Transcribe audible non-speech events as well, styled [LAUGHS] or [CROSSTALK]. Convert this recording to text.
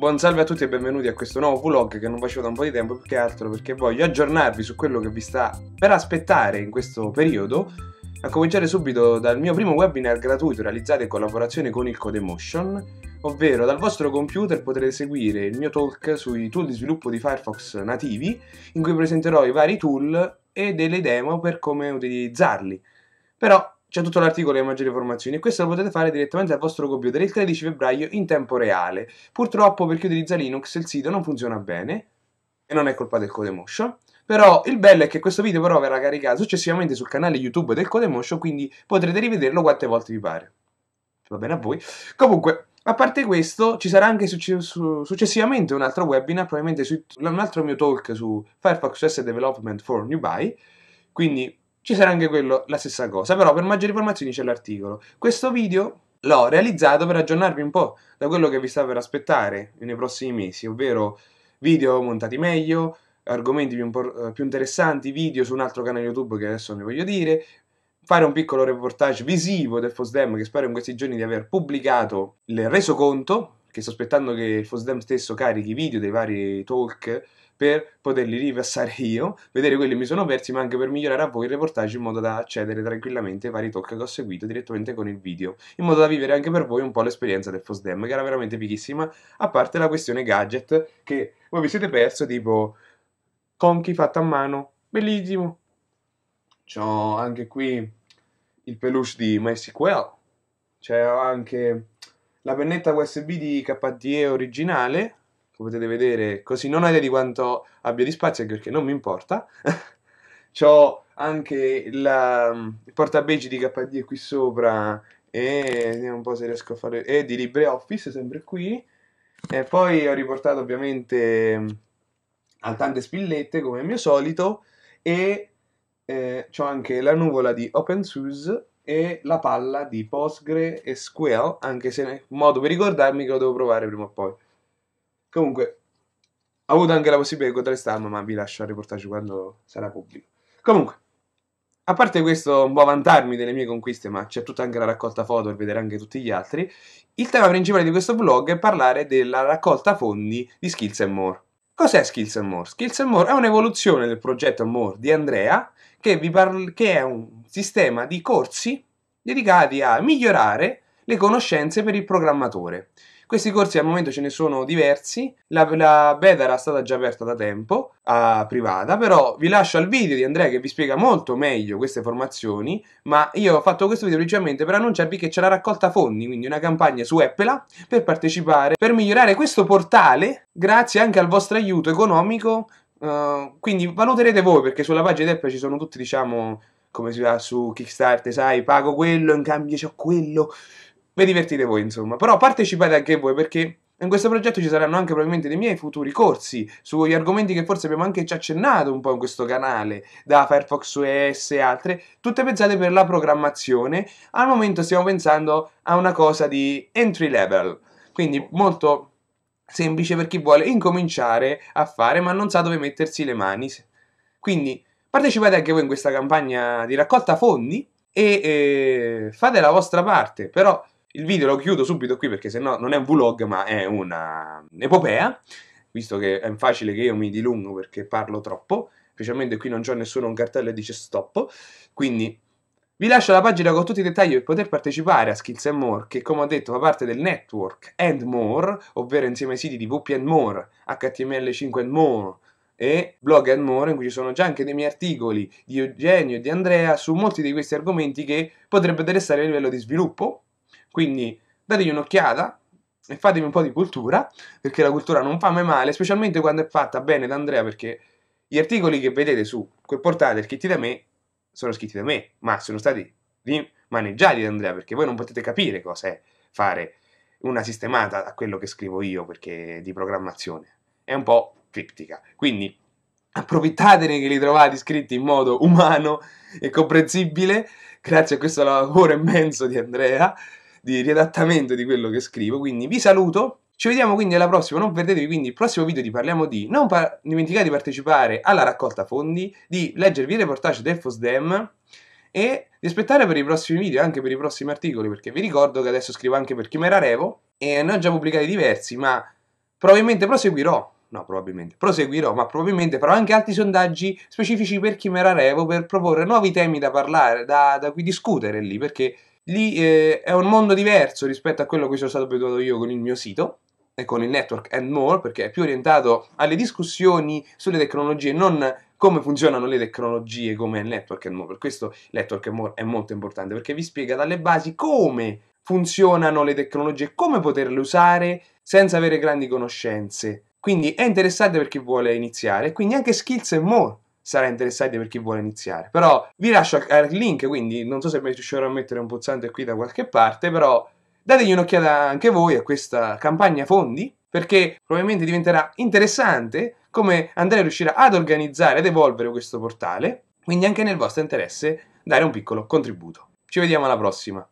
Buon salve a tutti e benvenuti a questo nuovo vlog che non facevo da un po' di tempo più che altro perché voglio aggiornarvi su quello che vi sta per aspettare in questo periodo a cominciare subito dal mio primo webinar gratuito realizzato in collaborazione con il Codemotion ovvero dal vostro computer potrete seguire il mio talk sui tool di sviluppo di Firefox nativi in cui presenterò i vari tool e delle demo per come utilizzarli però c'è tutto l'articolo e maggiori informazioni. E questo lo potete fare direttamente al vostro computer il 13 febbraio in tempo reale. Purtroppo per chi utilizza Linux il sito non funziona bene e non è colpa del Codemotion. Però il bello è che questo video però verrà caricato successivamente sul canale YouTube del Codemotion, quindi potrete rivederlo quante volte vi pare. Va bene a voi. Comunque, a parte questo, ci sarà anche successivamente un altro webinar, probabilmente su, un altro mio talk su Firefox OS Development for NewBuy. Quindi ci sarà anche quello la stessa cosa, però per maggiori informazioni c'è l'articolo. Questo video l'ho realizzato per aggiornarvi un po' da quello che vi sta per aspettare nei prossimi mesi, ovvero video montati meglio, argomenti più, eh, più interessanti, video su un altro canale YouTube che adesso ne voglio dire, fare un piccolo reportage visivo del FOSDEM che spero in questi giorni di aver pubblicato il resoconto che sto aspettando che il Fosdem stesso carichi i video dei vari talk per poterli ripassare [LAUGHS] io, vedere quelli che mi sono persi, ma anche per migliorare a voi il reportage in modo da accedere tranquillamente ai vari talk che ho seguito direttamente con il video, in modo da vivere anche per voi un po' l'esperienza del Fosdem, che era veramente fighissima, a parte la questione gadget che voi vi siete perso, tipo conchi fatta a mano, bellissimo. C'ho anche qui il peluche di MySQL, c'è anche la pennetta USB di KDE originale, come potete vedere, così non ho idea di quanto abbia di spazio, anche perché non mi importa. [LAUGHS] Ho anche mm, il portabaggi di KDE qui sopra e vediamo un po' se riesco a fare... e di LibreOffice, sempre qui. E poi ho riportato ovviamente mm, tante spillette, come al mio solito, e eh, ho anche la nuvola di OpenSUSE e la palla di Postgre e Square, anche se è un modo per ricordarmi che lo devo provare prima o poi. Comunque, ho avuto anche la possibilità di contrastarmi, ma vi lascio al reportage quando sarà pubblico. Comunque, a parte questo, un po' vantarmi delle mie conquiste, ma c'è tutta anche la raccolta foto per vedere anche tutti gli altri, il tema principale di questo vlog è parlare della raccolta fondi di Skills and More. Cos'è Skills and More? Skills and More è un'evoluzione del progetto More di Andrea, che, parla, che è un sistema di corsi dedicati a migliorare le conoscenze per il programmatore. Questi corsi al momento ce ne sono diversi, la, la beta era stata già aperta da tempo, a privata, però vi lascio al video di Andrea che vi spiega molto meglio queste formazioni, ma io ho fatto questo video principalmente per annunciarvi che c'è la raccolta fondi, quindi una campagna su Eppela per partecipare, per migliorare questo portale grazie anche al vostro aiuto economico, uh, quindi valuterete voi perché sulla pagina di Eppela ci sono tutti diciamo come si va su Kickstarter, sai, pago quello, in cambio c'ho quello vi divertite voi, insomma. Però partecipate anche voi perché in questo progetto ci saranno anche probabilmente dei miei futuri corsi sugli argomenti che forse abbiamo anche già accennato un po' in questo canale, da Firefox OS e altre, tutte pensate per la programmazione. Al momento stiamo pensando a una cosa di entry level, quindi molto semplice per chi vuole incominciare a fare ma non sa dove mettersi le mani. Quindi partecipate anche voi in questa campagna di raccolta fondi e eh, fate la vostra parte, però il video lo chiudo subito qui perché sennò non è un vlog ma è un'epopea, visto che è facile che io mi dilungo perché parlo troppo, specialmente qui non c'è nessuno un cartello che dice stop, quindi vi lascio la pagina con tutti i dettagli per poter partecipare a Skills and More, che come ho detto fa parte del network And More, ovvero insieme ai siti di WP and More, HTML5 and More, e blog and more in cui ci sono già anche dei miei articoli di Eugenio e di Andrea su molti di questi argomenti che potrebbero interessare a livello di sviluppo quindi dategli un'occhiata e fatemi un po' di cultura, perché la cultura non fa mai male, specialmente quando è fatta bene da Andrea, perché gli articoli che vedete su quel portale scritti da me sono scritti da me, ma sono stati maneggiati da Andrea, perché voi non potete capire cosa è fare una sistemata a quello che scrivo io, perché di programmazione. È un po' criptica. Quindi approfittatene che li trovate scritti in modo umano e comprensibile, grazie a questo lavoro immenso di Andrea, di riadattamento di quello che scrivo, quindi vi saluto. Ci vediamo quindi alla prossima, non perdetevi quindi il prossimo video di Parliamo di, non pa- dimenticate di partecipare alla raccolta fondi, di leggervi i reportage del FOSDEM e di aspettare per i prossimi video, anche per i prossimi articoli, perché vi ricordo che adesso scrivo anche per Chimera Revo e ne ho già pubblicati diversi, ma probabilmente proseguirò no, probabilmente proseguirò, ma probabilmente farò anche altri sondaggi specifici per Chimera Revo per proporre nuovi temi da parlare, da, da cui discutere lì, perché lì eh, è un mondo diverso rispetto a quello che cui sono stato abituato io con il mio sito e con il network and more, perché è più orientato alle discussioni sulle tecnologie, non come funzionano le tecnologie come il network and more. Per questo il network and more è molto importante, perché vi spiega dalle basi come funzionano le tecnologie, come poterle usare senza avere grandi conoscenze. Quindi è interessante per chi vuole iniziare, quindi anche skills and more sarà interessante per chi vuole iniziare. Però vi lascio il link, quindi non so se riuscirò a mettere un pulsante qui da qualche parte, però dategli un'occhiata anche voi a questa campagna fondi, perché probabilmente diventerà interessante come Andrea riuscirà ad organizzare ed evolvere questo portale, quindi anche nel vostro interesse dare un piccolo contributo. Ci vediamo alla prossima.